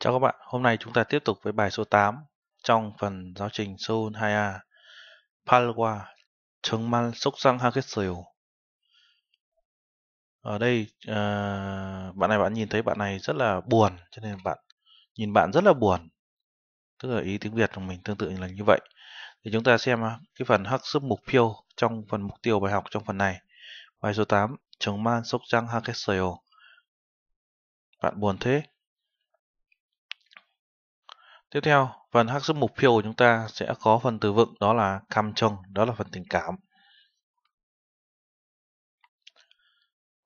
Chào các bạn, hôm nay chúng ta tiếp tục với bài số 8 trong phần giáo trình Seoul 2A Palwa 정말 속상하겠어요 Ở đây uh, bạn này bạn nhìn thấy bạn này rất là buồn cho nên bạn nhìn bạn rất là buồn tức là ý tiếng Việt của mình tương tự là như vậy thì chúng ta xem ờ, cái phần hắc sức mục tiêu trong phần mục tiêu bài học trong phần này bài số 8 정말 속상하겠어요 bạn buồn thế Tiếp theo, phần hắc giúp mục tiêu của chúng ta sẽ có phần từ vựng đó là cam trông, đó là phần tình cảm.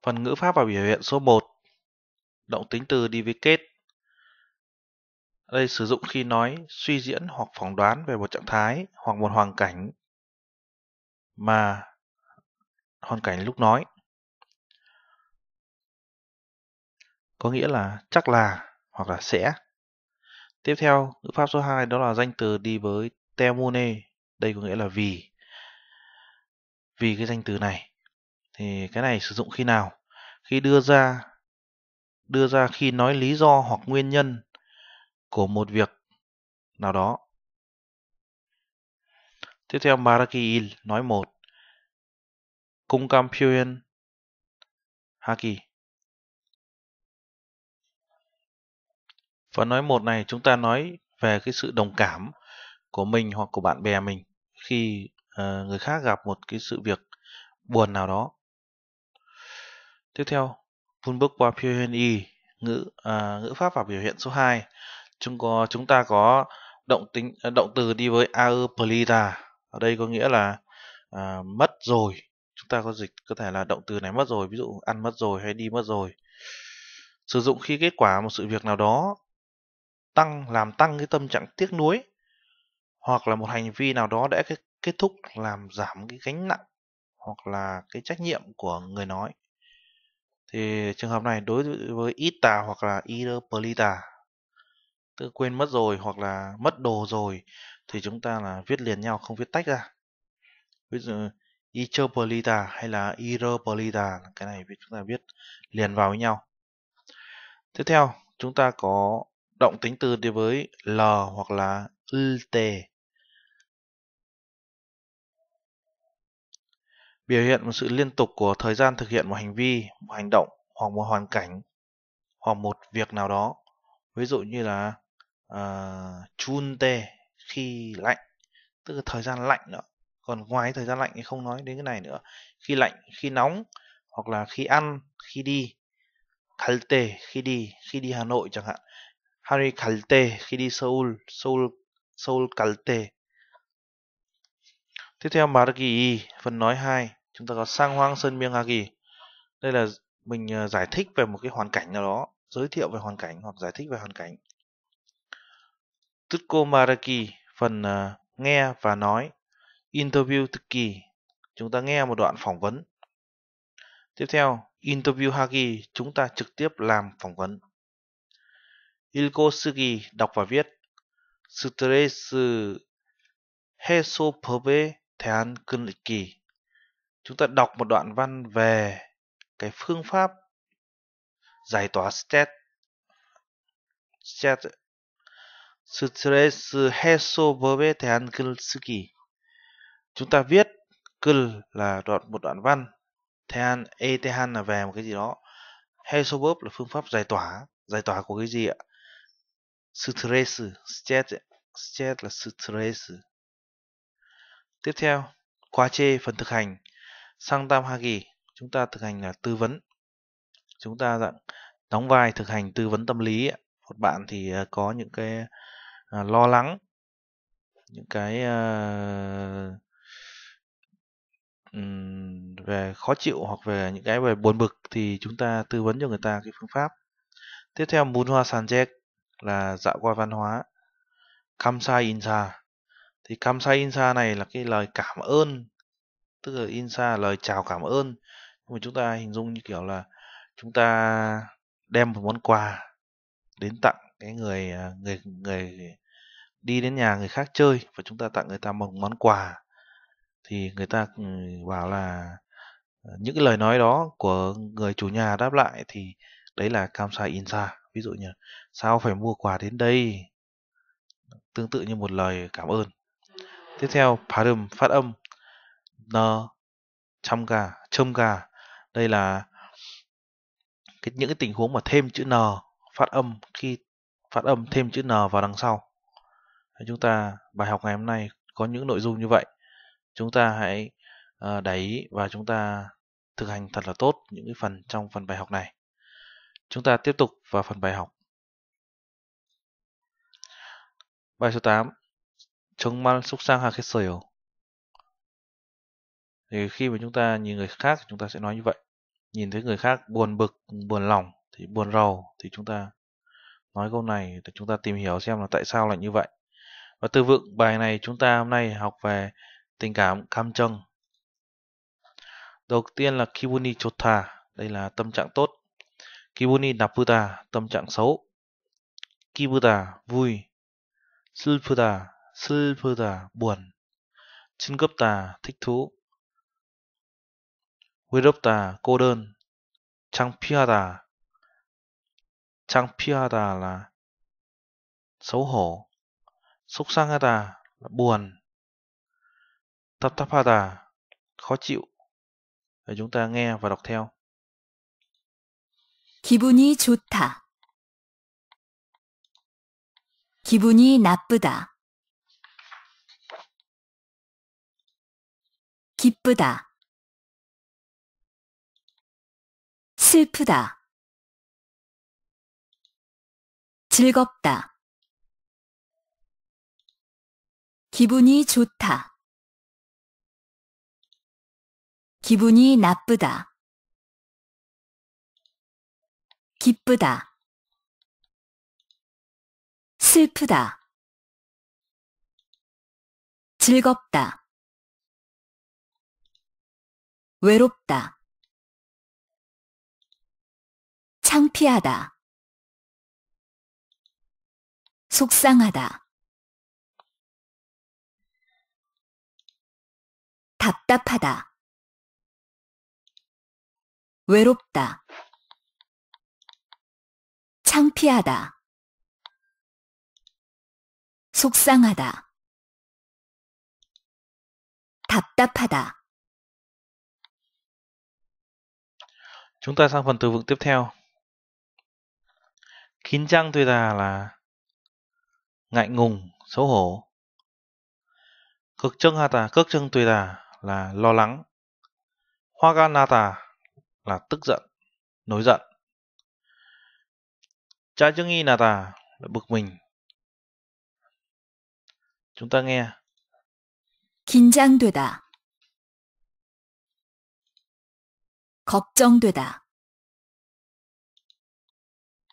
Phần ngữ pháp và biểu hiện số 1, động tính từ đi với kết. Đây sử dụng khi nói, suy diễn hoặc phỏng đoán về một trạng thái hoặc một hoàn cảnh mà hoàn cảnh lúc nói. Có nghĩa là chắc là hoặc là sẽ. Tiếp theo, ngữ pháp số 2 đó là danh từ đi với temune. Đây có nghĩa là vì. Vì cái danh từ này. Thì cái này sử dụng khi nào? Khi đưa ra đưa ra khi nói lý do hoặc nguyên nhân của một việc nào đó. Tiếp theo Maraki nói một. Cung Kampyuen Haki Và nói một này chúng ta nói về cái sự đồng cảm của mình hoặc của bạn bè mình khi uh, người khác gặp một cái sự việc buồn nào đó. Tiếp theo, phun bước qua biểu hiện y, ngữ uh, ngữ pháp và biểu hiện số 2. Chúng có chúng ta có động tính ờ, động từ đi với au plita. Ở đây có nghĩa là uh, mất rồi. Chúng ta có dịch có thể là động từ này mất rồi, ví dụ ăn mất rồi hay đi mất rồi. Sử dụng khi kết quả một sự việc nào đó tăng làm tăng cái tâm trạng tiếc nuối hoặc là một hành vi nào đó đã kết thúc làm giảm cái gánh nặng hoặc là cái trách nhiệm của người nói thì trường hợp này đối với ita hoặc là irpolita tự quên mất rồi hoặc là mất đồ rồi thì chúng ta là viết liền nhau không viết tách ra ví dụ Ichopolita hay là Iropolita cái này chúng ta viết liền vào với nhau tiếp theo chúng ta có động tính từ đi với l hoặc là lt. Biểu hiện một sự liên tục của thời gian thực hiện một hành vi, một hành động hoặc một hoàn cảnh hoặc một việc nào đó. Ví dụ như là ờ, uh, tê khi lạnh, tức là thời gian lạnh nữa. Còn ngoài thời gian lạnh thì không nói đến cái này nữa. Khi lạnh, khi nóng hoặc là khi ăn, khi đi. Kalte khi đi, khi đi Hà Nội chẳng hạn Harry 갈때 khi đi Seoul, Seoul, Seoul 갈 때. Tiếp theo 말하기 e, phần nói 2, chúng ta có sang hoang sơn miêng 하기. Đây là mình ờ, giải thích về một cái hoàn cảnh nào đó, giới thiệu về hoàn cảnh hoặc giải thích về hoàn cảnh. Tutko 말하기 phần ờ, nghe và nói. Interview 듣기 chúng ta nghe một đoạn phỏng vấn. Tiếp theo, interview hagi chúng ta trực tiếp làm phỏng vấn. 읽고 쓰기, đọc và viết. 스트레스 해소법에 대한 cân Chúng ta đọc một đoạn văn về cái phương pháp giải tỏa stress. stress. 스트레스 해소법에 대한 글을 Chúng ta viết cân là đoạn một đoạn văn. Thean, etehan là về một cái gì đó. Hesobop là phương pháp giải tỏa. Giải tỏa của cái gì ạ? stress stress stress là stress tiếp theo quá chê phần thực hành sang tam hagi chúng ta thực hành là tư vấn chúng ta dạng đóng vai thực hành tư vấn tâm lý một bạn thì ờ, có những cái à, lo lắng những cái ờ, về khó chịu hoặc về những cái về buồn bực thì chúng ta tư vấn cho người ta cái phương pháp tiếp theo muốn hoa sàn chek là dạo qua văn hóa Kamsai Insa thì Kamsai Insa này là cái lời cảm ơn tức là Insa là lời chào cảm ơn nhưng mà chúng ta hình dung như kiểu là chúng ta đem một món quà đến tặng cái người à, người người đi đến nhà người khác chơi và chúng ta tặng người ta một món quà thì người ta ừ, bảo là ờ, những cái lời nói đó của người chủ nhà đáp lại thì đấy là Kamsai Insa ví dụ như sao phải mua quà đến đây tương tự như một lời cảm ơn tiếp theo parum phát âm n chăm gà châm gà đây là cái, những cái tình huống mà thêm chữ n phát âm khi phát âm thêm chữ n vào đằng sau chúng ta bài học ngày hôm nay có những nội dung như vậy chúng ta hãy ờ, để ý và chúng ta thực hành thật là tốt những cái phần trong phần bài học này Chúng ta tiếp tục vào phần bài học. Bài số 8. 정말 속상하겠어요. Thì khi mà chúng ta nhìn người khác chúng ta sẽ nói như vậy. Nhìn thấy người khác buồn bực, buồn lòng thì buồn rầu thì chúng ta nói câu này để chúng ta tìm hiểu xem là tại sao lại như vậy. Và từ vựng bài này chúng ta hôm nay học về tình cảm cam trâng. Đầu tiên là kibuni chota, đây là tâm trạng tốt. Kibuni Naputa tâm trạng xấu Kibuta vui Sulputa Sulputa buồn Chingupta thích thú Vedopta cô đơn Changpiata Changpiata là xấu hổ Xúc sangata buồn Taptapata khó chịu Để chúng ta nghe và đọc theo 기분이 좋다. 기분이 나쁘다. 기쁘다. 슬프다. 즐겁다. 기분이 좋다. 기분이 나쁘다. 기쁘다 슬프다 즐겁다 외롭다 창피하다 속상하다 답답하다 외롭다 창피하다. 속상하다. 답답하다. Chúng ta sang phần từ vựng tiếp theo. Kín trăng tuy ta à là ngại ngùng, xấu hổ. Cực chân hà ta cực chân tùy ta à là lo lắng. Hoa gan na ta à là tức giận, nổi giận. 짜증이 나다. Bực mình. Chúng ta nghe. 긴장되다. 걱정되다.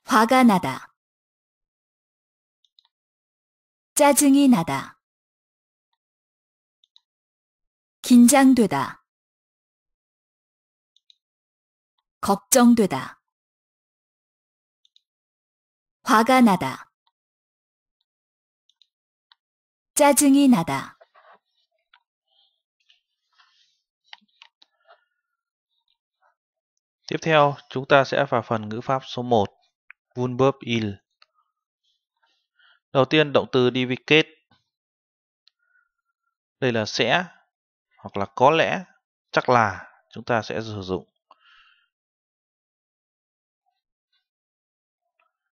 화가 나다. 짜증이 나다. 긴장되다. 걱정되다. 화가 나다. 짜증이 나다. Tiếp theo, chúng ta sẽ vào phần ngữ pháp số 1, Vulverb il. Đầu tiên, động từ đi kết. Đây là sẽ, hoặc là có lẽ, chắc là chúng ta sẽ sử dụng.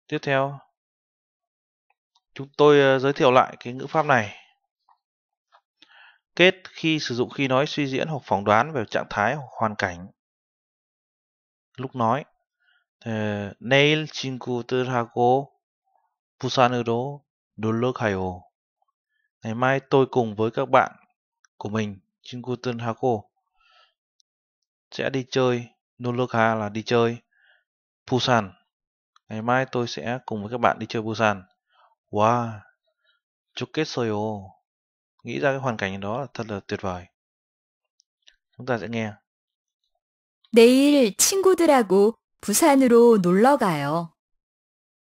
Tiếp theo, chúng tôi ờ, giới thiệu lại cái ngữ pháp này. Kết khi sử dụng khi nói suy diễn hoặc phỏng đoán về trạng thái hoặc hoàn cảnh. Lúc nói, 내일 친구들하고 부산으로 놀러 가요. Ngày mai tôi cùng với các bạn của mình, chingu 친구들하고 sẽ đi chơi. 놀러 가 là đi chơi. Busan Ngày mai tôi sẽ cùng với các bạn đi chơi Busan. Wow, 좋겠어요. Nghĩ ra cái hoàn cảnh đó là thật là tuyệt vời. Chúng ta sẽ nghe. 내일 친구들하고 부산으로 놀러 가요.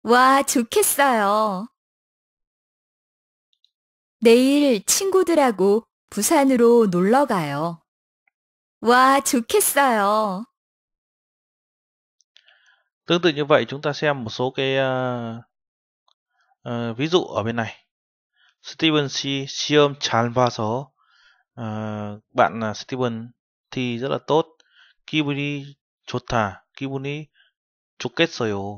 와, 좋겠어요. 내일 친구들하고 부산으로 놀러 가요. 와, 좋겠어요. Tương tự như vậy chúng ta xem một số cái uh, uh, ví dụ ở bên này. Steven C. Siom Chalvaso. số ờ, bạn là Steven thì rất là tốt. Kibuni Chota. Kibuni 좋겠어요.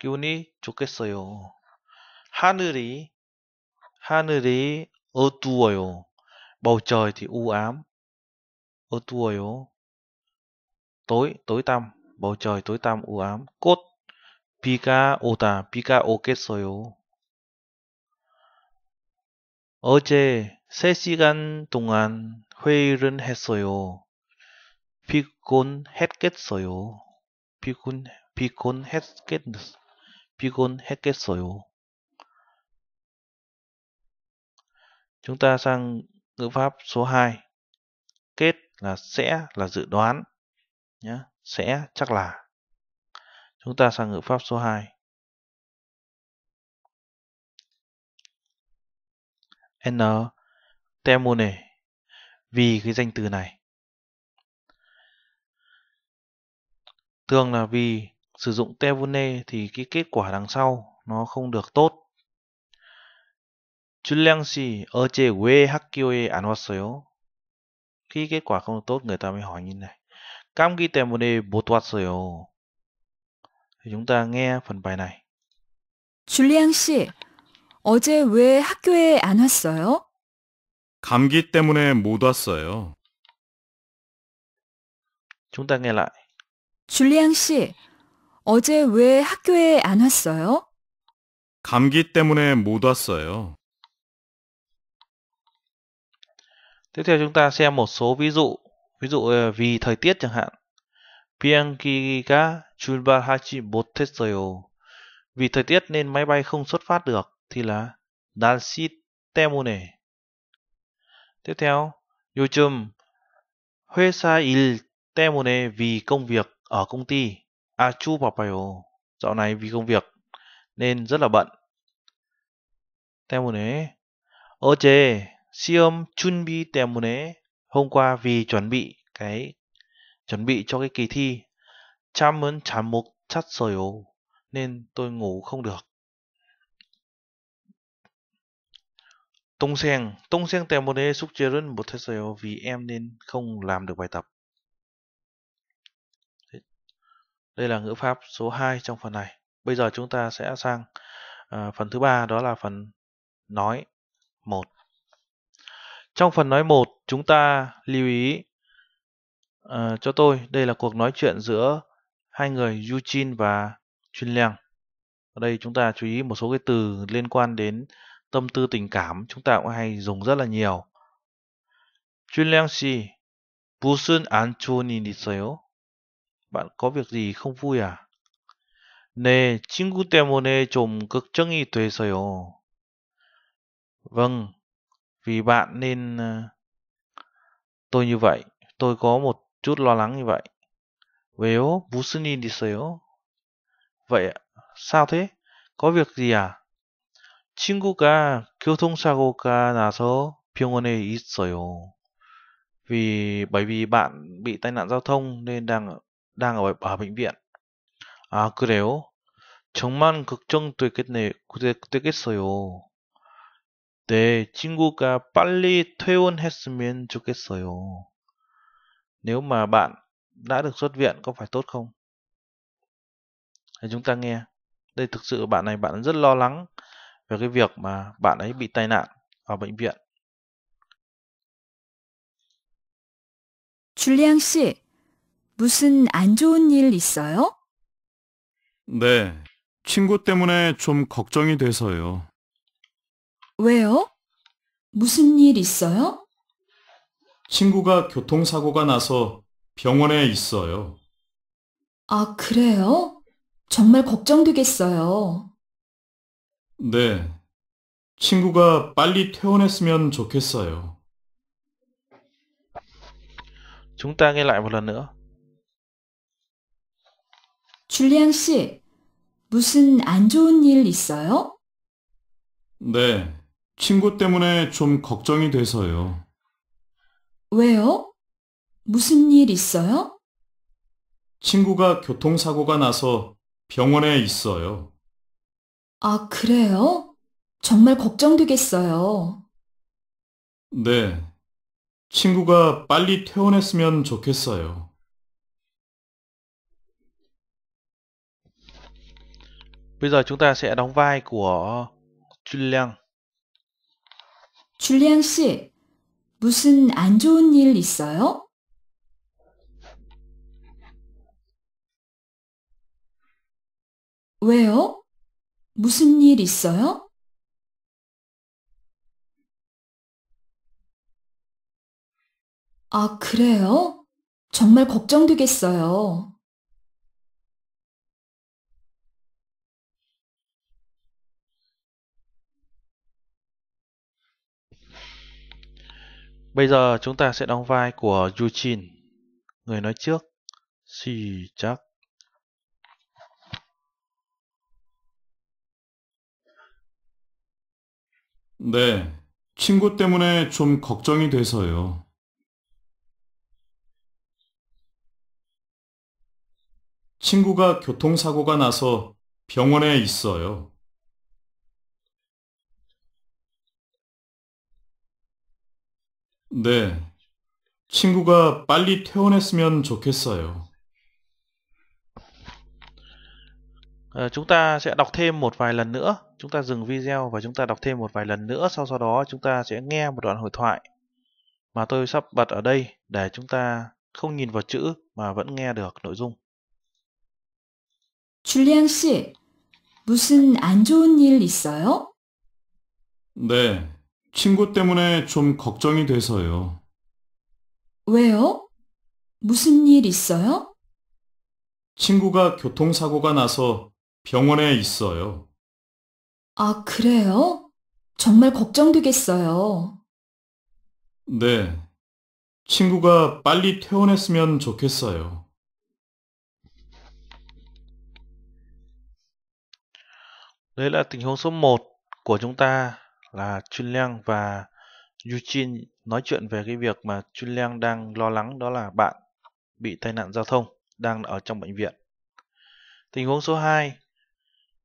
기분이 좋겠어요. 하늘이 하늘이 어두워요. Bầu trời thì u ám. 어두워요. Tối, tối tăm bầu trời tối tăm u ám cốt pika ota pika oketsoyo 어제 3시간 동안 회의를 했어요. 피곤했겠어요. 피곤 피곤했겠 피곤했겠어요. Chúng ta sang ngữ pháp số 2. Kết là sẽ là dự đoán nhé sẽ chắc là. Chúng ta sang ngữ pháp số 2. N. Temone. Vì cái danh từ này. Thường là vì sử dụng temone thì cái kết quả đằng sau nó không được tốt. 준량 씨 어제 왜 학교에 안 왔어요? khi kết quả không được tốt người ta mới hỏi như này. 감기 때문에 못 왔어요. Chúng ta nghe phần bài này. 줄리앙 씨, 어제 왜 학교에 안 왔어요? 감기 때문에 못 왔어요. Chúng ta nghe lại. 줄리앙 씨, 어제 왜 학교에 안 왔어요? 감기 때문에 못 왔어요. Tiếp theo chúng ta xem một số ví dụ ví dụ ờ, vì thời tiết chẳng hạn 비행기가 출발하지 못했어요. Vì thời tiết nên máy bay không xuất phát được thì là 날씨 때문에. Tiếp theo, 요즘 회사 일 때문에 vì công việc ở công ty 아주 바빠요. Dạo này vì công việc nên rất là bận. 때문에 어제 시험 준비 때문에 hôm qua vì chuẩn bị cái chuẩn bị cho cái kỳ thi chán 잠 chắt 잤어요 nên tôi ngủ không được Tung tung tèm một chia 동생 một thế 못했어요. Vì em nên không làm được bài tập. Đây là ngữ pháp số 2 trong phần này. Bây giờ chúng ta sẽ sang uh, phần thứ ba đó là phần nói một. Trong phần nói một chúng ta lưu ý uh, cho tôi, đây là cuộc nói chuyện giữa hai người Yujin và Chuyên Liang. Ở đây chúng ta chú ý một số cái từ liên quan đến tâm tư tình cảm chúng ta cũng hay dùng rất là nhiều. Chuyên Liang si, 무슨 안 좋은 일 있어요? Bạn có việc gì không vui à? 네, 친구 때문에 좀 걱정이 돼서요. Vâng, vì bạn nên ờ, tôi như vậy tôi có một chút lo lắng như vậy nếu 왜요? nhìn 일 있어요? vậy sao thế có việc gì à 친구가 교통사고가 나서 병원에 있어요 vì bởi vì bạn bị tai nạn giao thông nên đang đang ở ở bệnh viện à 그래요 정말 걱정되겠네 되겠어요 네, 친구가 빨리 퇴원했으면 좋겠어요. Nếu mà bạn đã được xuất viện có phải tốt không? Hãy chúng ta nghe. Đây thực sự bạn này bạn rất lo lắng về cái việc mà bạn ấy bị tai nạn ở bệnh viện. 줄리앙 씨, 무슨 안 좋은 일 있어요? 네, 친구 때문에 좀 걱정이 돼서요. 왜요? 무슨 일 있어요? 친구가 교통사고가 나서 병원에 있어요. 아, 그래요? 정말 걱정되겠어요. 네. 친구가 빨리 퇴원했으면 좋겠어요. Chúng ta nghe lại một lần nữa. 줄리안 씨, 무슨 안 좋은 일 있어요? 네. 친구 때문에 좀 걱정이 돼서요. 왜요? 무슨 일 있어요? 친구가 교통사고가 나서 병원에 있어요. 아, 그래요? 정말 걱정되겠어요. 네. 친구가 빨리 퇴원했으면 좋겠어요. b â chúng ta sẽ đóng vai của Julian. 줄리안 씨, 무슨 안 좋은 일 있어요? 왜요? 무슨 일 있어요? 아, 그래요? 정말 걱정되겠어요. Bây giờ chúng ta sẽ đóng vai của Yuchin, người nói trước. 시작. 네, 친구 때문에 좀 걱정이 돼서요. 친구가 교통사고가 나서 병원에 있어요. 네. 친구가 빨리 퇴원했으면 좋겠어요. Ờ, chúng ta sẽ đọc thêm một vài lần nữa. Chúng ta dừng video và chúng ta đọc thêm một vài lần nữa. Sau sau đó chúng ta sẽ nghe một đoạn hội thoại mà tôi sắp bật ở đây để chúng ta không nhìn vào chữ mà vẫn nghe được nội dung. Julian, 씨, 무슨 안 좋은 일 있어요? 네. 친구 때문에 좀 걱정이 돼서요. 왜요? 무슨 일 있어요? 친구가 교통사고가 나서 병원에 있어요. 아, 그래요? 정말 걱정되겠어요. 네. 친구가 빨리 퇴원했으면 좋겠어요. đ là tình huống số 1 của chúng ta. là Chun Liang và Yuchin nói chuyện về cái việc mà Chun Liang đang lo lắng đó là bạn bị tai nạn giao thông đang ở trong bệnh viện. Tình huống số 2,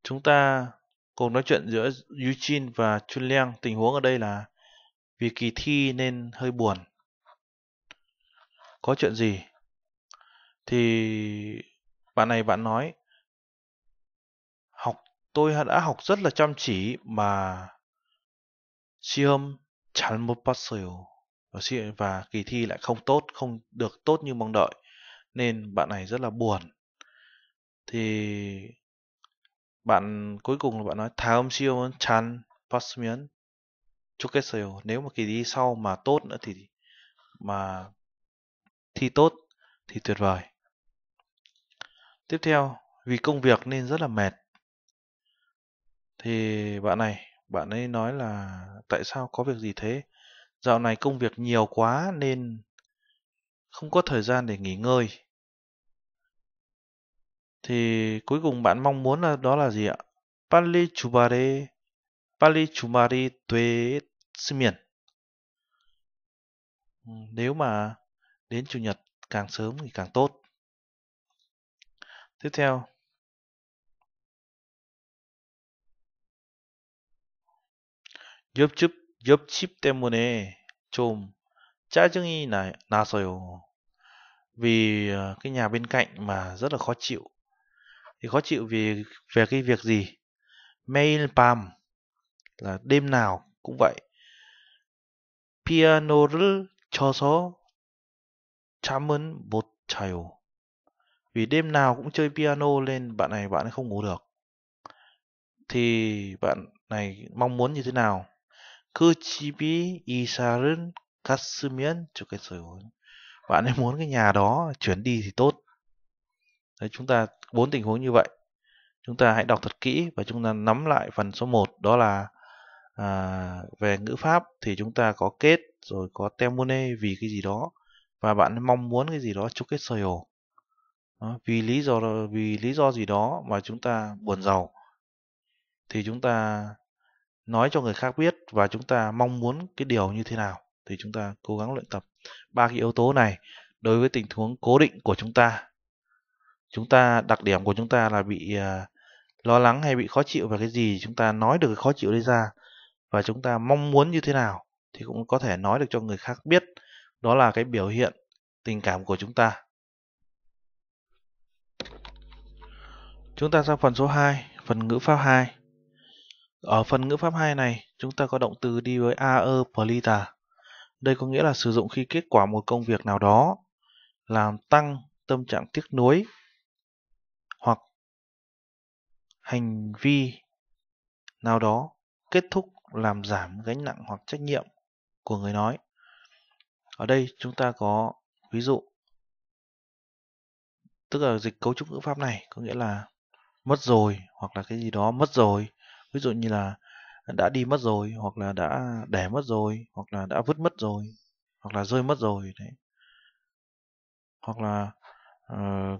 chúng ta cùng nói chuyện giữa Yuchin và Chun Liang. Tình huống ở đây là vì kỳ thi nên hơi buồn. Có chuyện gì? Thì bạn này bạn nói học tôi đã học rất là chăm chỉ mà 시험 잘못 봤어요. Và kỳ thi lại không tốt, không được tốt như mong đợi. Nên bạn này rất là buồn. Thì bạn cuối cùng là bạn nói 다음 시험은 잘 봤으면 좋겠어요. Nếu mà kỳ thi sau mà tốt nữa thì mà thi tốt thì tuyệt vời. Tiếp theo, vì công việc nên rất là mệt. Thì bạn này bạn ấy nói là tại sao có việc gì thế? Dạo này công việc nhiều quá nên không có thời gian để nghỉ ngơi. Thì cuối cùng bạn mong muốn là đó là gì ạ? Pali chubare, pali chumari tuế miền. Ừ, nếu mà đến chủ nhật càng sớm thì càng tốt. Tiếp theo, 옆집, 옆집 때문에 좀 짜증이 나, 나서요. Vì cái nhà bên cạnh mà rất là khó chịu. Thì khó chịu vì về cái việc gì? Mail pam là đêm nào cũng vậy. 피아노를 쳐서 잠은 못 자요. Vì đêm nào cũng chơi piano lên bạn này bạn ấy không ngủ được. Thì bạn này mong muốn như thế nào? 그 집이 이사를 갔으면 좋겠어요. Bạn ấy muốn cái nhà đó chuyển đi thì tốt. Đấy, chúng ta bốn tình huống như vậy. Chúng ta hãy đọc thật kỹ và chúng ta nắm lại phần số 1 đó là à, về ngữ pháp thì chúng ta có kết rồi có temune vì cái gì đó và bạn mong muốn cái gì đó chúc kết sơ Vì lý do vì lý do gì đó mà chúng ta buồn giàu thì chúng ta nói cho người khác biết và chúng ta mong muốn cái điều như thế nào thì chúng ta cố gắng luyện tập ba cái yếu tố này đối với tình huống cố định của chúng ta chúng ta đặc điểm của chúng ta là bị uh, lo lắng hay bị khó chịu về cái gì chúng ta nói được cái khó chịu đấy ra và chúng ta mong muốn như thế nào thì cũng có thể nói được cho người khác biết đó là cái biểu hiện tình cảm của chúng ta chúng ta sang phần số 2 phần ngữ pháp 2 ở phần ngữ pháp 2 này, chúng ta có động từ đi với a AE Polita. Đây có nghĩa là sử dụng khi kết quả một công việc nào đó làm tăng tâm trạng tiếc nuối hoặc hành vi nào đó kết thúc làm giảm gánh nặng hoặc trách nhiệm của người nói. Ở đây chúng ta có ví dụ tức là dịch cấu trúc ngữ pháp này có nghĩa là mất rồi hoặc là cái gì đó mất rồi ví dụ như là đã đi mất rồi hoặc là đã đẻ mất rồi hoặc là đã vứt mất rồi hoặc là rơi mất rồi đấy hoặc là uh,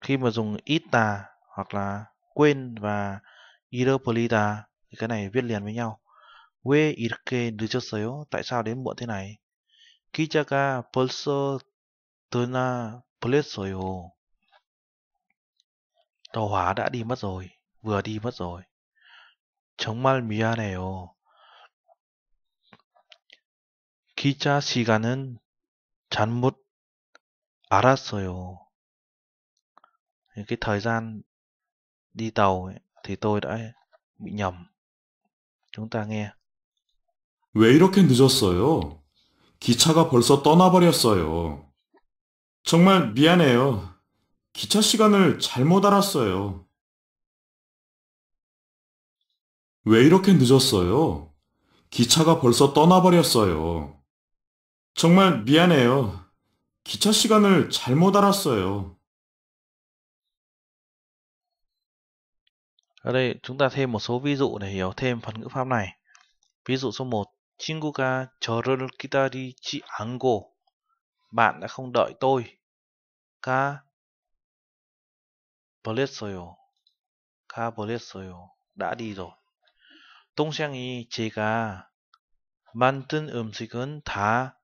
khi mà dùng ita hoặc là quên và irpolita thì cái này viết liền với nhau we irke 늦었어요 tại sao đến muộn thế này 기자가 벌써 떠나 버렸어요 tàu hỏa đã đi mất rồi vừa đi mất rồi 정말 미안해요. 기자 시간은 잘못 알았어요. Cái thời gian đi tàu ấy, thì tôi đã bị nhầm. Chúng ta nghe. 왜 이렇게 늦었어요? 기차가 벌써 떠나버렸어요. 정말 미안해요. 기차 시간을 잘못 알았어요. 왜 이렇게 늦었어요? 기차가 벌써 떠나버렸어요. 정말 미안해요. 기차 시간을 잘못 알았어요. Ở đây chúng ta thêm một số ví dụ để hiểu thêm phần ngữ pháp này. Ví dụ số 1. 친구가 저를 기다리지 않고 bạn đã không đợi tôi. 가 버렸어요. 가 버렸어요. đã đi rồi. 동생이 제가 만든 음식은 다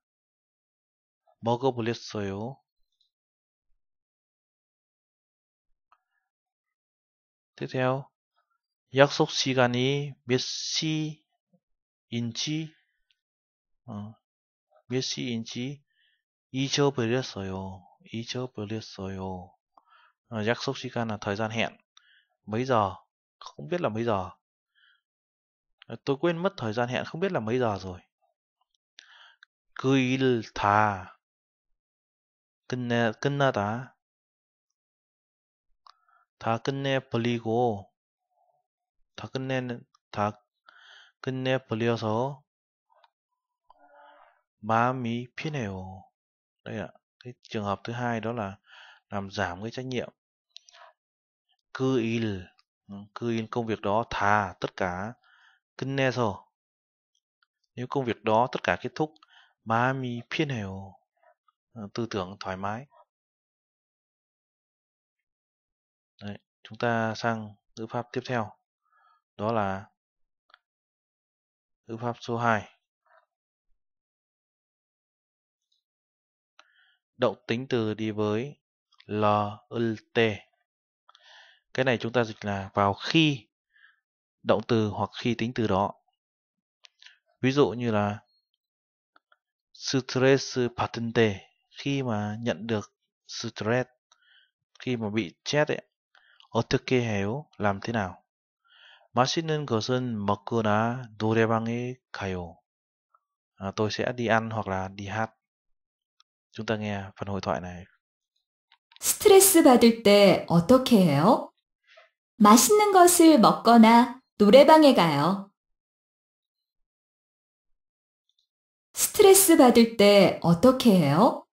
먹어버렸어요. tiếp theo 약속 시간이 몇 시인지 어, 몇 시인지 잊어버렸어요. 잊어버렸어요. 어, 약속 시간은 thời gian hẹn mấy giờ không biết là mấy giờ Ờ, tôi quên mất thời gian hẹn không biết là mấy giờ rồi. 그일 다 끝내 끝나다 다 끝내 버리고 다 끝내는 다 끝내 버려서 마음이 피네요. Đây ạ. Cái trường hợp thứ hai đó là làm giảm cái trách nhiệm. Cư il, ừ, cư il công việc đó thà tất cả 끝내서 nếu công việc đó tất cả kết thúc 마음이 편해요 ờ, tư tưởng thoải mái Đấy, chúng ta sang ngữ pháp tiếp theo đó là ngữ pháp số 2 động tính từ đi với l l t cái này chúng ta dịch là vào khi động từ hoặc khi tính từ đó. Ví dụ như là stress patente khi mà nhận được stress khi mà bị chết ấy 어떻게 해요? làm thế nào? 맛있는 것은 먹거나 노래방에 가요. tôi sẽ đi ăn hoặc là đi hát. Chúng ta nghe phần hội thoại này. 스트레스 받을 때 어떻게 해요? 맛있는 것을 먹거나 노래방에 가요. 스트레스 받을 때 어떻게 해요?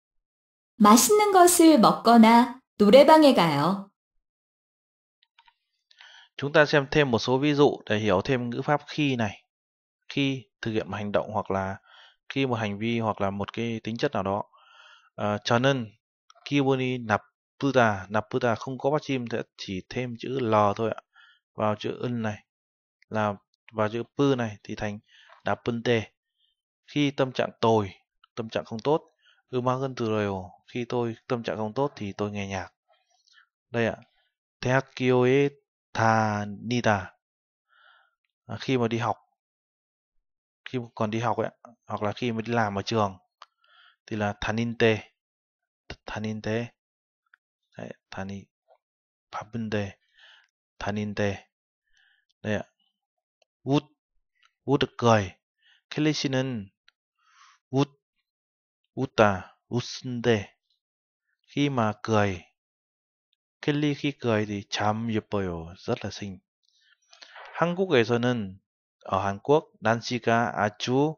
맛있는 것을 먹거나 노래방에 가요. Chúng ta xem thêm một số ví dụ để hiểu thêm ngữ pháp khi này. Khi thực hiện một hành động hoặc là khi một hành vi hoặc là một cái tính chất nào đó. À, cho nên Kibuni Naputa, Naputa không có bắt chim sẽ chỉ thêm chữ L thôi ạ. Vào chữ ân này là vào chữ pư này thì thành đá pân tê. Khi tâm trạng tồi, tâm trạng không tốt, từ rồi Khi tôi tâm trạng không tốt thì tôi nghe nhạc. Đây ạ. 대학교에 다니다. À, khi mà đi học khi còn đi học ấy hoặc là khi mà đi làm ở trường thì là 다닐 때 tế đấy 다니 바쁜데 다닐 때 đây ạ 웃, 웃을 켈리 씨는 웃, 웃다, 웃은데 khi mà cười Kelly khi cười thì 참 예뻐요 rất là xinh 한국에서는 ở Hàn Quốc 난시가 아주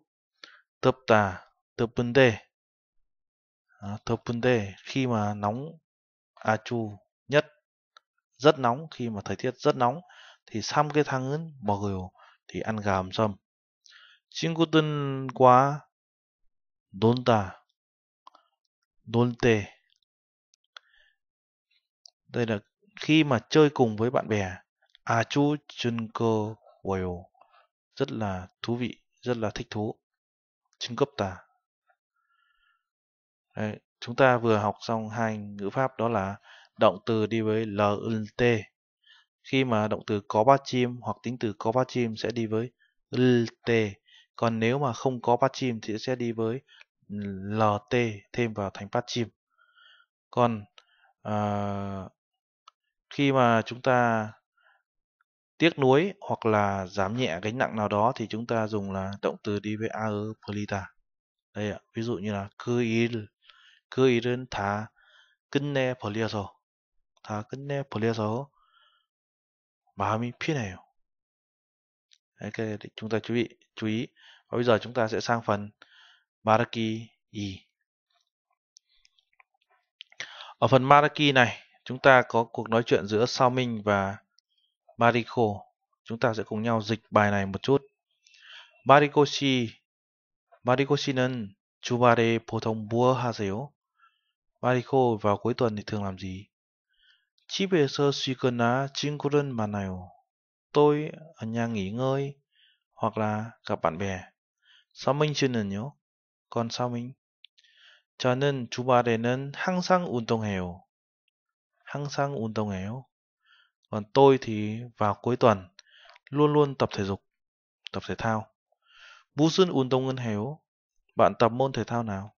덥다 덥은데 à, 덥은데 khi mà nóng 아주 nhất rất nóng khi mà thời tiết rất nóng thì xăm cái thang 삼계탕은 먹어요 thì ăn gà hầm sâm. 친구들과 quá 논다 tê đây là khi mà chơi cùng với bạn bè à chú chân cơ wow rất là thú vị rất là thích thú chứng cấp ta. Đấy, chúng ta vừa học xong hai ngữ pháp đó là động từ đi với l t khi mà động từ có parchim hoặc tính từ có parchim sẽ đi với LT. Còn nếu mà không có parchim thì sẽ đi với LT thêm vào thành parchim. Còn à, khi mà chúng ta tiếc nuối hoặc là giảm nhẹ gánh nặng nào đó thì chúng ta dùng là động từ đi với AE Plita. Đây ạ, ví dụ như là cứ il, cứ 일은 다 끝내 벌려서 다 끝내 벌려서 마음이 피네요. 이렇게 chúng ta chú ý chú ý và bây giờ chúng ta sẽ sang phần Maraki E. Ở phần Maraki này, chúng ta có cuộc nói chuyện giữa Sao Minh và Mariko. Chúng ta sẽ cùng nhau dịch bài này một chút. Mariko 씨, Mariko 씨는 주말에 보통 무엇 하세요? Mariko vào cuối tuần thì thường làm gì? 집에서 쉬거나 친구는 많아요. Tôi ở nhà nghỉ ngơi hoặc là gặp bạn bè. Sao mình 씨는요? Còn sao mình? 저는 주말에는 항상 운동해요. 항상 운동해요. Còn tôi thì vào cuối tuần luôn luôn tập thể dục, tập thể thao. 무슨 운동은 해요? Bạn tập môn thể thao nào?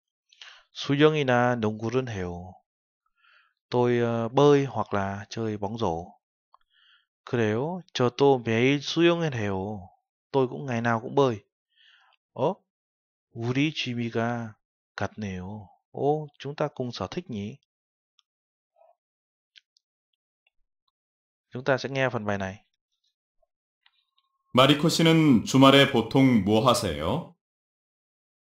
수영이나 농구는 해요. tôi bơi hoặc là chơi bóng rổ. 그래요? 저또 매일 수영을 해요. tôi cũng ngày nào cũng bơi. 어? 우리 취미가 같네요. 오, chúng ta cùng sở thích nhỉ? Chúng ta sẽ nghe phần bài này. 마리코 씨는 주말에 보통 뭐 하세요?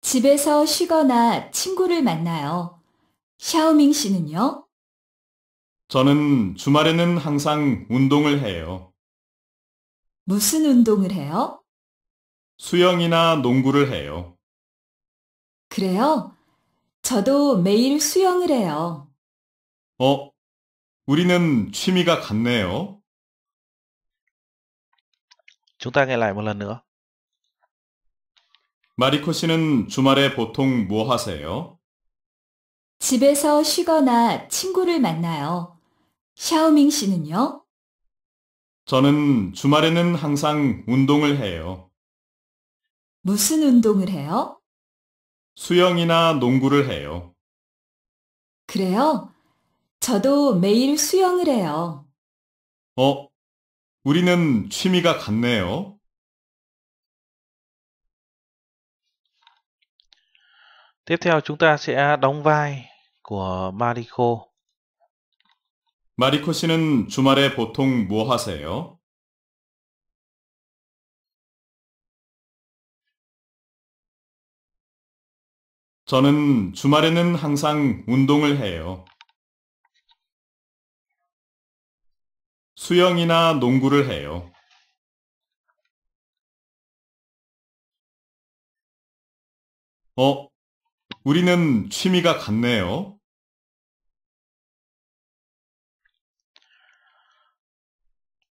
집에서 쉬거나 친구를 만나요. 샤오밍 씨는요? 저는 주말에는 항상 운동을 해요. 무슨 운동을 해요? 수영이나 농구를 해요. 그래요? 저도 매일 수영을 해요. 어, 우리는 취미가 같네요. Chúng ta nghe lại một lần nữa. 마리코 씨는 주말에 보통 뭐 하세요? 집에서 쉬거나 친구를 만나요. 샤오밍 씨는요? 저는 주말에는 항상 운동을 해요. 무슨 운동을 해요? 수영이나 농구를 해요. 그래요? 저도 매일 수영을 해요. 어? 우리는 취미가 같네요. Tiếp theo c h ú 마리코 씨는 주말에 보통 뭐 하세요? 저는 주말에는 항상 운동을 해요. 수영이나 농구를 해요. 어, 우리는 취미가 같네요.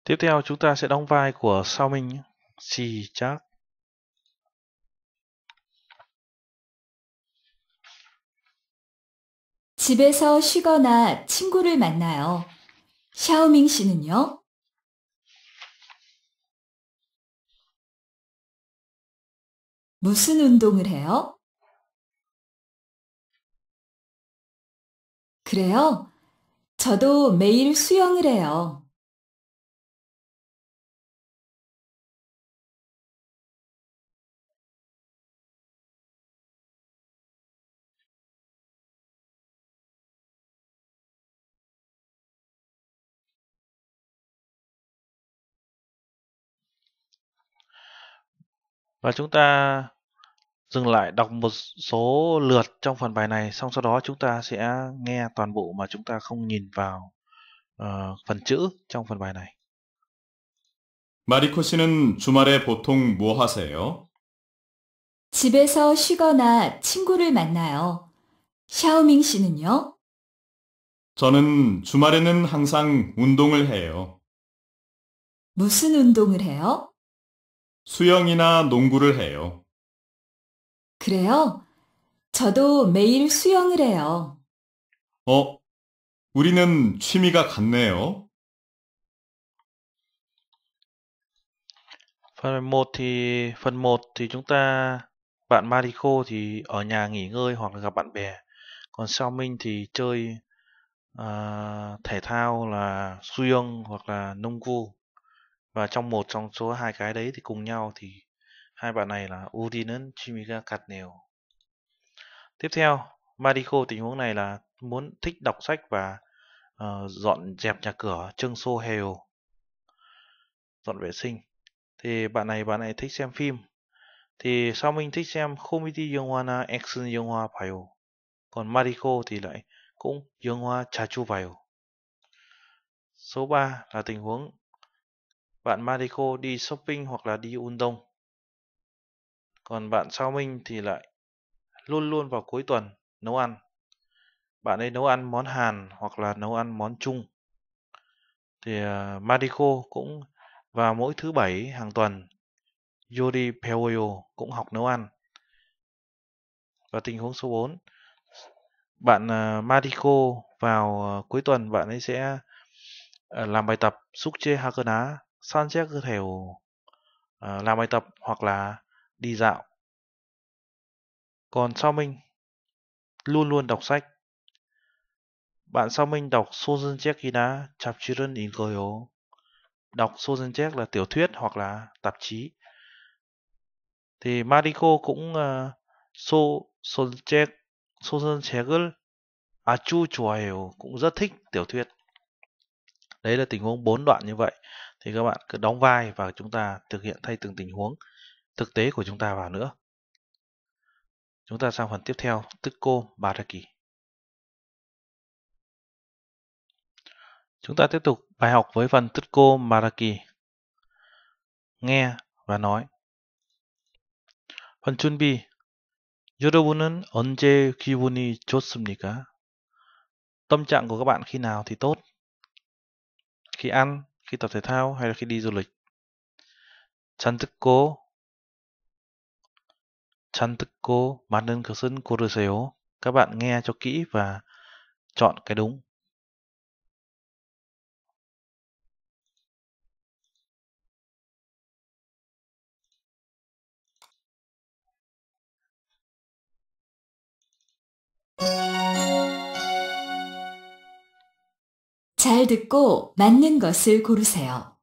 Tiếp theo chúng ta sẽ đóng vai của Sao Minh Si Chác. 집에서 쉬거나 친구를 만나요. 샤오밍 씨는요? 무슨 운동을 해요? 그래요? 저도 매일 수영을 해요. và chúng ta dừng lại đọc một số lượt trong phần bài này xong sau đó chúng ta sẽ nghe toàn bộ mà chúng ta không nhìn vào uh, phần chữ trong phần bài này. 마리코 씨는 주말에 보통 뭐 하세요? 집에서 쉬거나 친구를 만나요. 샤오밍 씨는요? 저는 주말에는 항상 운동을 해요. 무슨 운동을 해요? 수영이나 농구를 해요. 그래요? 저도 매일 수영을 해요. 어, 우리는 취미가 같네요. Phần 1 thì phần 1 thì chúng ta bạn Mariko thì ở nhà nghỉ ngơi hoặc là gặp bạn bè. Còn Sao Minh thì chơi uh, thể thao là suyong hoặc là nông vu. và trong một trong số hai cái đấy thì cùng nhau thì hai bạn này là Udinen Chimiga Katneo tiếp theo Mariko tình huống này là muốn thích đọc sách và uh, dọn dẹp nhà cửa trưng xô hều dọn vệ sinh thì bạn này bạn này thích xem phim thì sau mình thích xem Komiti Yongwana Action Yongwa Payo còn Mariko thì lại cũng Yongwa Chachu Payo số 3 là tình huống bạn Mariko đi shopping hoặc là đi undon. Còn bạn Sao Minh thì lại luôn luôn vào cuối tuần nấu ăn. Bạn ấy nấu ăn món Hàn hoặc là nấu ăn món Trung. Thì uh, Mariko cũng vào mỗi thứ bảy hàng tuần. Yori Peoyo cũng học nấu ăn. Và tình huống số 4, bạn uh, Mariko vào uh, cuối tuần bạn ấy sẽ uh, làm bài tập Sukche Hakana san chét cơ thể ờ, làm bài tập hoặc là đi dạo còn Sao Minh luôn luôn đọc sách bạn Sao Minh đọc Susan Chekina Chapchiren in Goyo đọc Susan Chek là tiểu thuyết hoặc là tạp chí thì Mariko cũng uh, so Susan Chek Susan Chekul Achu Chuayo cũng rất thích tiểu thuyết đấy là tình huống bốn đoạn như vậy thì các bạn cứ đóng vai và chúng ta thực hiện thay từng tình huống thực tế của chúng ta vào nữa chúng ta sang phần tiếp theo tức cô baraki Chúng ta tiếp tục bài học với phần Tutko Maraki. Nghe và nói. phần chuẩn bị 여러분은 언제 기분이 좋습니까? Tâm trạng của các bạn khi nào thì tốt? Khi ăn, khi tập thể thao hay là khi đi du lịch. 잔듣고 잔듣고 맞는 것은 고르세요. Các bạn nghe cho kỹ và chọn cái đúng. Thank you. 잘 듣고 맞는 것을 고르세요.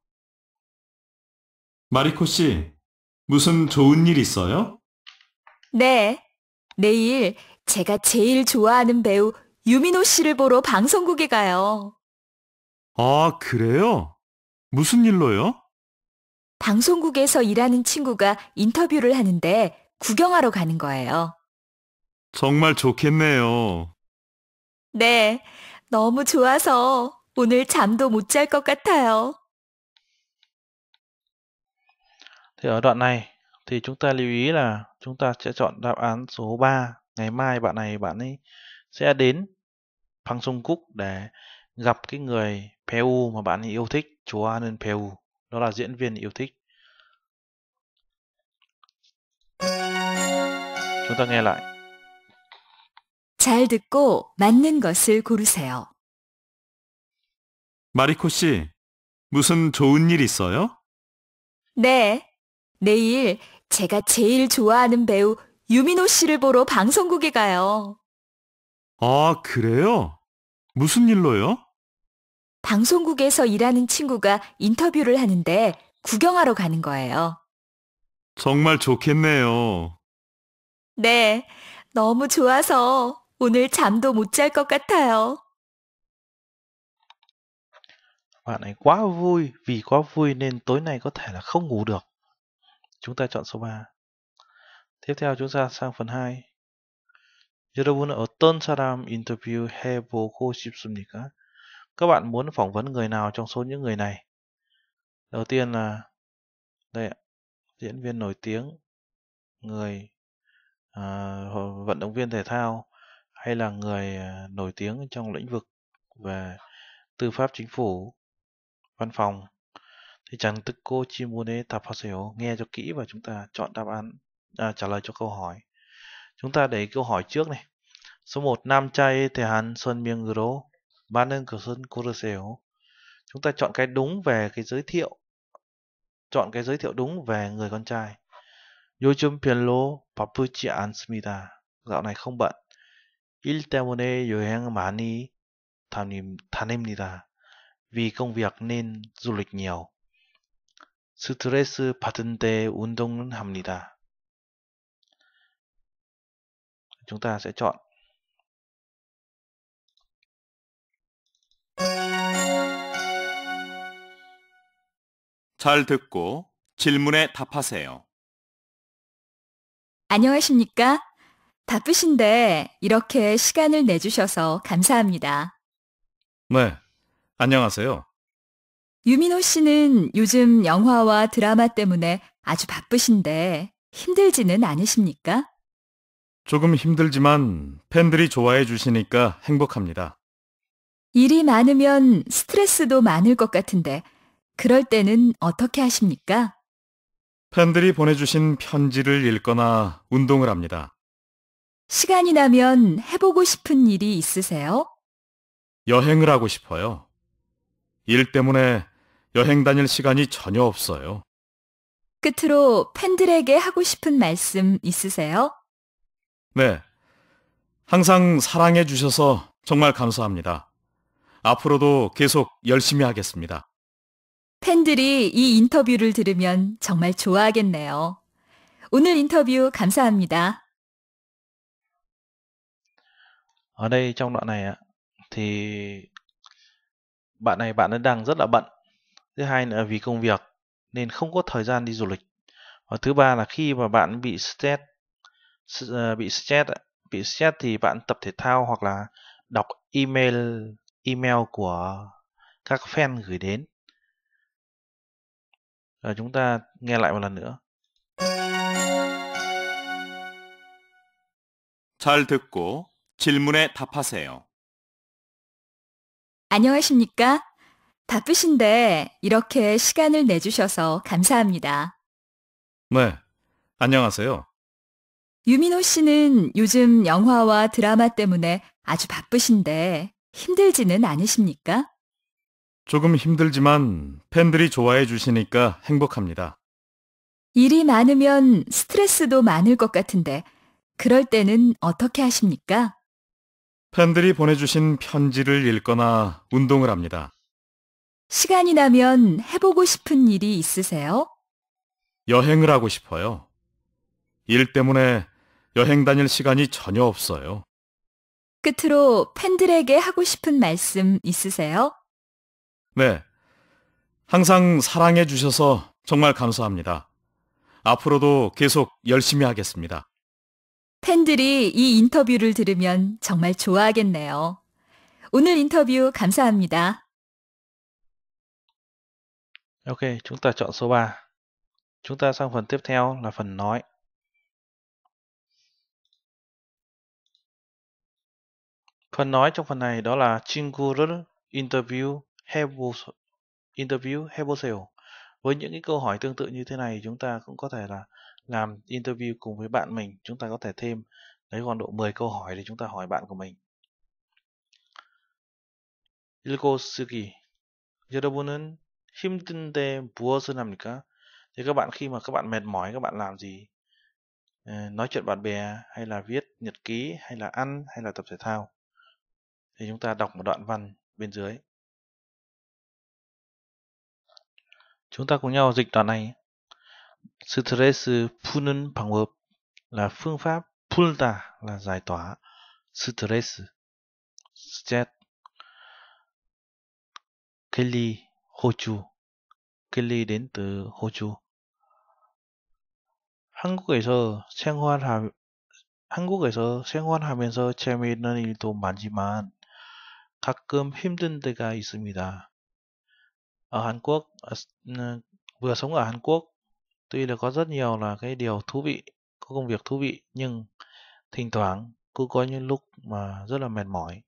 마리코 씨, 무슨 좋은 일 있어요? 네. 내일 제가 제일 좋아하는 배우 유민호 씨를 보러 방송국에 가요. 아, 그래요? 무슨 일로요? 방송국에서 일하는 친구가 인터뷰를 하는데 구경하러 가는 거예요. 정말 좋겠네요. 네, 너무 좋아서 오늘 잠도 못 같아요. Thì ở đoạn này thì chúng ta lưu ý là chúng ta sẽ chọn đáp án số 3. Ngày mai bạn này bạn ấy sẽ đến Phang Sung Cúc để gặp cái người Peu mà bạn ấy yêu thích, Chúa Anen Peu. Đó là diễn viên yêu thích. Chúng ta nghe lại. 잘 듣고 맞는 것을 고르세요. 마리코 씨, 무슨 좋은 일 있어요? 네. 내일 제가 제일 좋아하는 배우 유민호 씨를 보러 방송국에 가요. 아, 그래요? 무슨 일로요? 방송국에서 일하는 친구가 인터뷰를 하는데 구경하러 가는 거예요. 정말 좋겠네요. 네. 너무 좋아서 오늘 잠도 못 잘 것 같아요. Bạn ấy quá vui, vì quá vui nên tối nay có thể là không ngủ được. Chúng ta chọn số 3. Tiếp theo chúng ta sang phần 2. 여러분은 어떤 사람 인터뷰 해보고 싶습니까? Các bạn muốn phỏng vấn người nào trong số những người này? Đầu tiên là đây diễn viên nổi tiếng, người à, vận động viên thể thao hay là người ờ, nổi tiếng trong lĩnh vực về tư pháp chính phủ văn phòng thì chẳng cô muốn 듣고 질문에 답하세요. Nghe cho kỹ và chúng ta chọn đáp án à, trả lời cho câu hỏi. Chúng ta để câu hỏi trước này. Số 1. 남자에 ban 설명으로 많은 xuân 고르세요. Chúng ta chọn cái đúng về cái giới thiệu. Chọn cái giới thiệu đúng về người con trai. chum pian lo 요즘 별로 an smita Dạo này không bận. 일 때문에 여행 많이 다닙니다. vì công việc nên du lịch nhiều. 스트레스 받은 때 운동은 합니다. Chúng ta sẽ chọn 잘 듣고 질문에 답하세요. 안녕하십니까? 바쁘신데 이렇게 시간을 내주셔서 감사합니다. 네, 안녕하세요. 유민호 씨는 요즘 영화와 드라마 때문에 아주 바쁘신데 힘들지는 않으십니까? 조금 힘들지만 팬들이 좋아해 주시니까 행복합니다. 일이 많으면 스트레스도 많을 것 같은데 그럴 때는 어떻게 하십니까? 팬들이 보내주신 편지를 읽거나 운동을 합니다. 시간이 나면 해보고 싶은 일이 있으세요? 여행을 하고 싶어요. 일 때문에 여행 다닐 시간이 전혀 없어요. 끝으로 팬들에게 하고 싶은 말씀 있으세요? 네. 항상 사랑해 주셔서 정말 감사합니다. 앞으로도 계속 열심히 하겠습니다. 팬들이 이 인터뷰를 들으면 정말 좋아하겠네요. 오늘 인터뷰 감사합니다. Ở đây trong đoạn này thì bạn này bạn ấy đang rất là bận thứ hai nữa vì công việc nên không có thời gian đi du lịch và thứ ba là khi mà bạn bị stress ờ, bị stress bị stress thì bạn tập thể thao hoặc là đọc email email của các fan gửi đến rồi chúng ta nghe lại một lần nữa 잘 듣고 질문에 답하세요. 안녕하십니까? 바쁘신데 이렇게 시간을 내주셔서 감사합니다. 네, 안녕하세요. 유민호 씨는 요즘 영화와 드라마 때문에 아주 바쁘신데 힘들지는 않으십니까? 조금 힘들지만 팬들이 좋아해 주시니까 행복합니다. 일이 많으면 스트레스도 많을 것 같은데 그럴 때는 어떻게 하십니까? 팬들이 보내주신 편지를 읽거나 운동을 합니다. 시간이 나면 해보고 싶은 일이 있으세요? 여행을 하고 싶어요. 일 때문에 여행 다닐 시간이 전혀 없어요. 끝으로 팬들에게 하고 싶은 말씀 있으세요? 네. 항상 사랑해 주셔서 정말 감사합니다. 앞으로도 계속 열심히 하겠습니다. 팬들이 이 인터뷰를 들으면 정말 좋아하겠네요. 오늘 인터뷰 감사합니다. Ok, chúng ta chọn số 3. Chúng ta sang phần tiếp theo là phần nói. Phần nói trong phần này đó là 친구를 interview 해보 interview 해보세요. Với những cái câu hỏi tương tự như thế này chúng ta cũng có thể là làm interview cùng với bạn mình chúng ta có thể thêm lấy còn độ 10 câu hỏi để chúng ta hỏi bạn của mình 읽고 쓰기 여러분은 힘든 데 무엇을 합니까? Thì các bạn khi mà các bạn mệt mỏi các bạn làm gì? Ờ, nói chuyện bạn bè hay là viết nhật ký hay là ăn hay là tập thể thao? Thì chúng ta đọc một đoạn văn bên dưới. Chúng ta cùng nhau dịch đoạn này. 스트레스 푸는 방법 là phương pháp 풀다 là giải tỏa stress stress Kelly 호주 Kelly đến từ 호주 한국에서 생활하 한국에서 생활하면서 재미있는 일도 많지만 가끔 힘든 때가 있습니다. ở Hàn Quốc, vừa sống ở Hàn Quốc tuy là có rất nhiều là cái điều thú vị có công việc thú vị nhưng thỉnh thoảng cũng có những lúc mà rất là mệt mỏi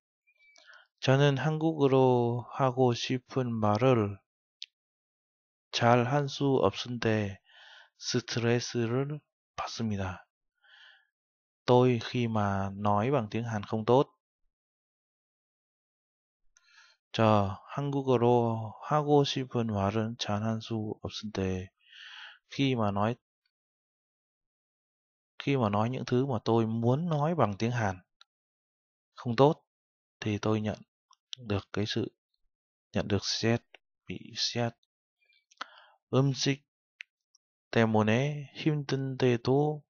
저는 한국으로 하고 싶은 말을 잘할수 없을 때 스트레스를 받습니다. Tôi khi mà nói bằng tiếng Hàn không tốt. 저 한국으로 하고 싶은 말은 잘할수 없을 때 khi mà nói khi mà nói những thứ mà tôi muốn nói bằng tiếng Hàn không tốt thì tôi nhận được cái sự nhận được xét bị xét âm 음식 때문에 te 때도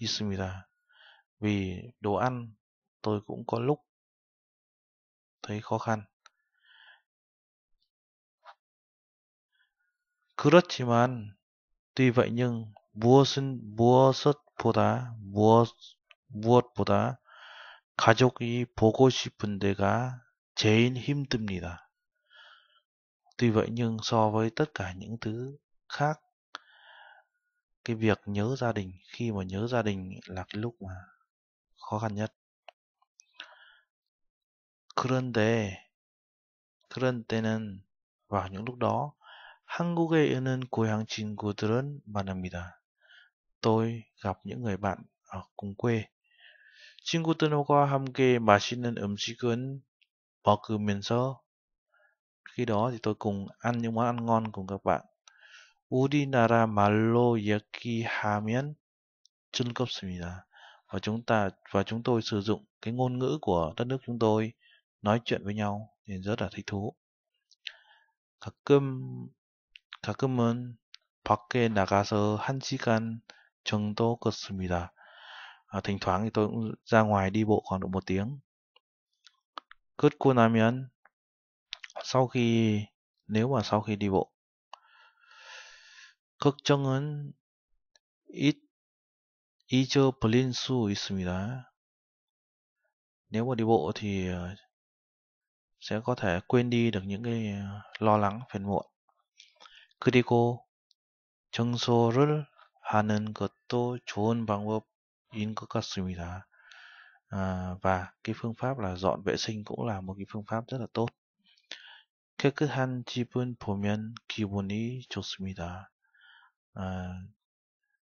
있습니다. Vì đồ ăn tôi cũng có lúc thấy khó khăn. 그렇지만 Tuy vậy nhưng 무엇은 무엇보다 무엇 무엇보다 가족이 보고 싶은 데가 제일 힘듭니다. Tuy vậy nhưng so với tất cả những thứ khác cái việc nhớ gia đình khi mà nhớ gia đình là cái lúc mà khó khăn nhất. 그런데 그런 때는 vào những lúc đó 한국에 있는 고향 친구들은 많습니다. Tôi gặp những người bạn ở cùng quê. 친구들과 함께 맛있는 음식은 먹으면서 khi đó thì tôi cùng ăn những món ăn ngon cùng các bạn. 우리나라 말로 얘기하면 즐겁습니다. Và chúng ta và chúng tôi sử dụng cái ngôn ngữ của đất nước chúng tôi nói chuyện với nhau thì rất là thích thú. 가끔 가끔은 밖에 나가서 한 시간 정도 걷습니다. À, thỉnh thoảng thì tôi ra ngoài đi bộ khoảng độ một tiếng. Cướp cô nam nhân sau khi nếu mà sau khi đi bộ. 걱정은 잊, 잊어버릴 수 있습니다. Nếu mà đi bộ thì sẽ có thể quên đi được những cái lo lắng phiền muộn. 그리고 정소를 하는 것도 좋은 방법인 것 같습니다. À, và cái phương pháp là dọn vệ sinh cũng là một cái phương pháp rất là tốt. 깨끗한 집은 보면 기분이 좋습니다. À,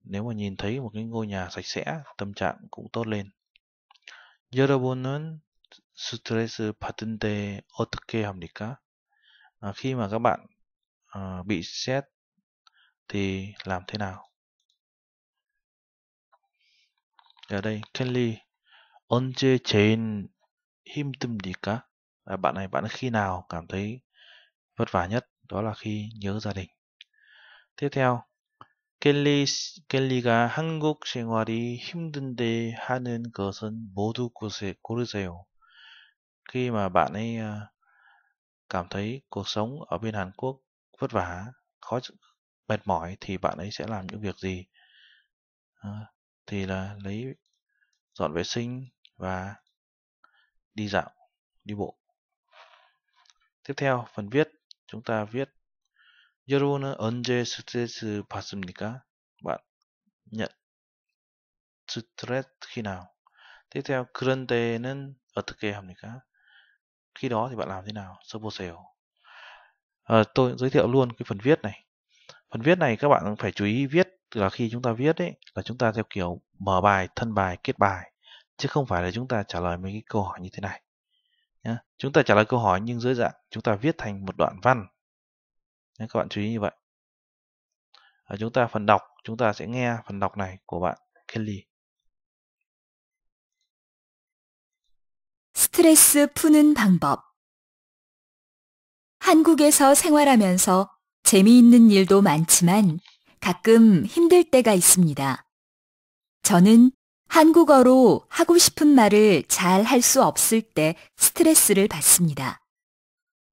nếu mà nhìn thấy một cái ngôi nhà sạch sẽ, tâm trạng cũng tốt lên. 여러분은 스트레스 받은 데 어떻게 합니까? À, khi mà các bạn Ờ, bị xét thì làm thế nào? Ở đây, Kelly, 언제 제일 힘듭니까? À, bạn này, bạn khi nào cảm thấy vất vả nhất? Đó là khi nhớ gia đình. Tiếp theo, Kelly, Kelly가 한국 생활이 힘든데 하는 것은 모두 곳에 고르세요. Khi mà bạn ấy ờ, cảm thấy cuộc sống ở bên Hàn Quốc vất vả khó mệt mỏi thì bạn ấy sẽ làm những việc gì à, thì là lấy dọn vệ sinh và đi dạo đi bộ tiếp theo phần viết chúng ta viết 여러분은 언제 스트레스 받습니까? bạn nhận stress khi nào? Tiếp theo 그런 때는 어떻게 합니까? Khi đó thì bạn làm thế nào? 써보세요 à, tôi giới thiệu luôn cái phần viết này phần viết này các bạn phải chú ý viết là khi chúng ta viết ấy là chúng ta theo kiểu mở bài thân bài kết bài chứ không phải là chúng ta trả lời mấy cái câu hỏi như thế này nhá. chúng ta trả lời câu hỏi nhưng dưới dạng chúng ta viết thành một đoạn văn nhá, các bạn chú ý như vậy à, chúng ta phần đọc chúng ta sẽ nghe phần đọc này của bạn Kelly 스트레스 푸는 방법 한국에서 생활하면서 재미있는 일도 많지만 가끔 힘들 때가 있습니다. 저는 한국어로 하고 싶은 말을 잘 할 수 없을 때 스트레스를 받습니다.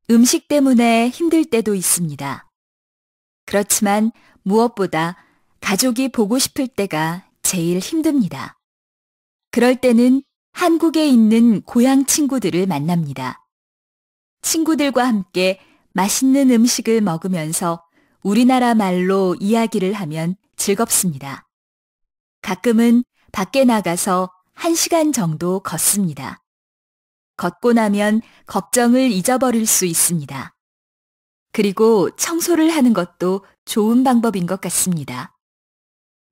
음식 때문에 힘들 때도 있습니다. 그렇지만 무엇보다 가족이 보고 싶을 때가 제일 힘듭니다. 그럴 때는 한국에 있는 고향 친구들을 만납니다. 친구들과 함께 맛있는 음식을 먹으면서 우리나라 말로 이야기를 하면 즐겁습니다. 가끔은 밖에 나가서 1시간 정도 걷습니다. 걷고 나면 걱정을 잊어버릴 수 있습니다. 그리고 청소를 하는 것도 좋은 방법인 것 같습니다.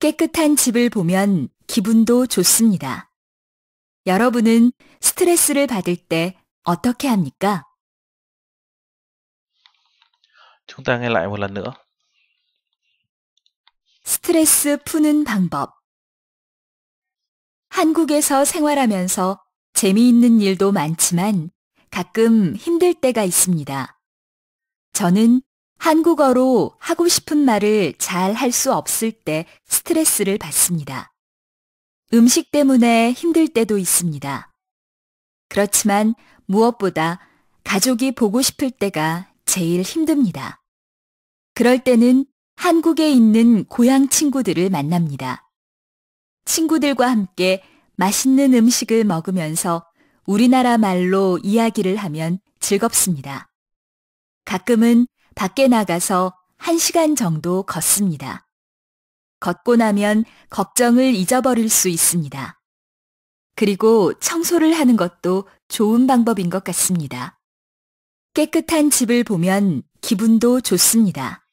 깨끗한 집을 보면 기분도 좋습니다. 여러분은 스트레스를 받을 때 어떻게 합니까? Chúng ta nghe lại một lần nữa. 스트레스 푸는 방법. 한국에서 생활하면서 재미있는 일도 많지만 가끔 힘들 때가 있습니다. 저는 한국어로 하고 싶은 말을 잘 할 수 없을 때 스트레스를 받습니다. 음식 때문에 힘들 때도 있습니다. 그렇지만 무엇보다 가족이 보고 싶을 때가 제일 힘듭니다. 그럴 때는 한국에 있는 고향 친구들을 만납니다. 친구들과 함께 맛있는 음식을 먹으면서 우리나라 말로 이야기를 하면 즐겁습니다. 가끔은 밖에 나가서 한시간 정도 걷습니다. 걷고 나면 걱정을 잊어버릴 수 있습니다. 그리고 청소를 하는 것도 좋은 방법인 것 같습니다. 깨끗한 집을 보면 기분도 좋습니다.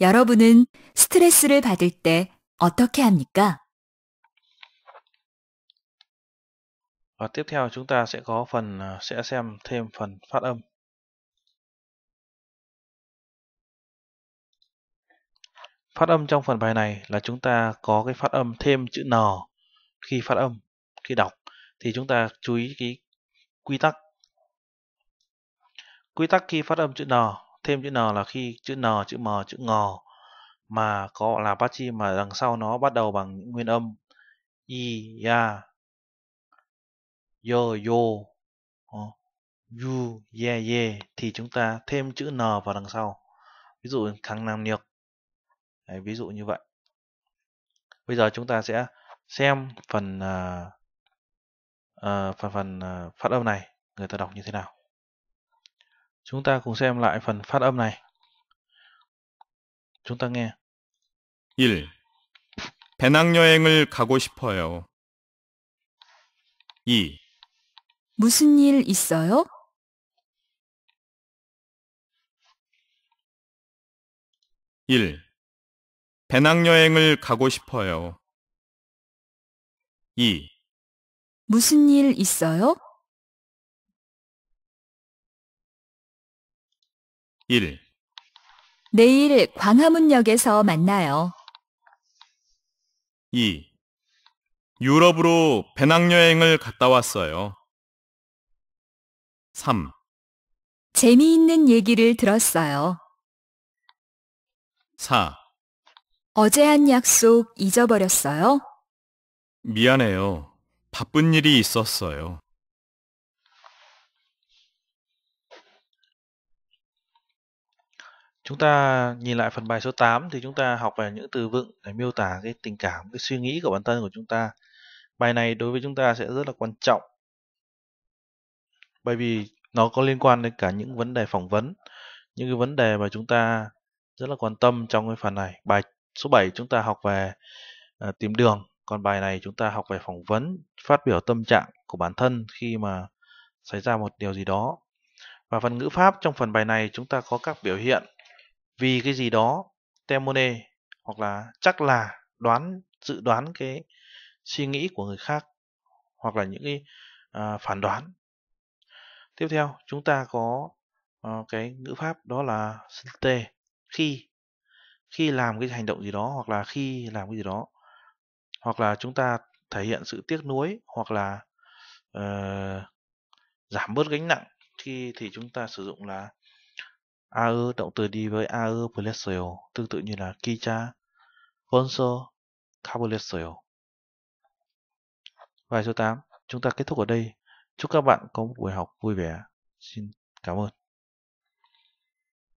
여러분은 스트레스를 받을 때 어떻게 합니까? Và tiếp theo chúng ta sẽ có phần à, sẽ xem thêm phần phát âm. Phát âm trong phần bài này là chúng ta có cái phát âm thêm chữ n khi phát âm, khi đọc thì chúng ta chú ý cái quy tắc. Quy tắc khi phát âm chữ n thêm chữ n là khi chữ n chữ m chữ ngò mà có là pachi mà đằng sau nó bắt đầu bằng những nguyên âm i ya yo yo ờ, yu ye ye thì chúng ta thêm chữ n vào đằng sau ví dụ kháng nam niệm Đấy, ví dụ như vậy bây giờ chúng ta sẽ xem phần uh, uh, phần phần uh, phát âm này người ta đọc như thế nào Chúng ta cùng xem lại phần phát âm này. Chúng ta nghe. 1. 배낭여행을 가고 싶어요. 2. 무슨 일 있어요? 1. 배낭여행을 가고 싶어요. 2. 무슨 일 있어요? 1. 내일 광화문역에서 만나요. 2. 유럽으로 배낭여행을 갔다 왔어요. 3. 재미있는 얘기를 들었어요. 4. 어제 한 약속 잊어버렸어요? 미안해요. 바쁜 일이 있었어요. Chúng ta nhìn lại phần bài số 8 thì chúng ta học về những từ vựng để miêu tả cái tình cảm, cái suy nghĩ của bản thân của chúng ta. Bài này đối với chúng ta sẽ rất là quan trọng. Bởi vì nó có liên quan đến cả những vấn đề phỏng vấn, những cái vấn đề mà chúng ta rất là quan tâm trong cái phần này. Bài số 7 chúng ta học về à, tìm đường, còn bài này chúng ta học về phỏng vấn, phát biểu tâm trạng của bản thân khi mà xảy ra một điều gì đó. Và phần ngữ pháp trong phần bài này chúng ta có các biểu hiện vì cái gì đó temone hoặc là chắc là đoán dự đoán cái suy nghĩ của người khác hoặc là những cái à, phản đoán tiếp theo chúng ta có à, cái ngữ pháp đó là sinte khi khi làm cái hành động gì đó hoặc là khi làm cái gì đó hoặc là chúng ta thể hiện sự tiếc nuối hoặc là uh, giảm bớt gánh nặng khi thì chúng ta sử dụng là AE động từ đi với AE Palacio tương tự như là Kicha, Conso, Carbolecio. Bài số 8, chúng ta kết thúc ở đây. Chúc các bạn có một buổi học vui vẻ. Xin cảm ơn.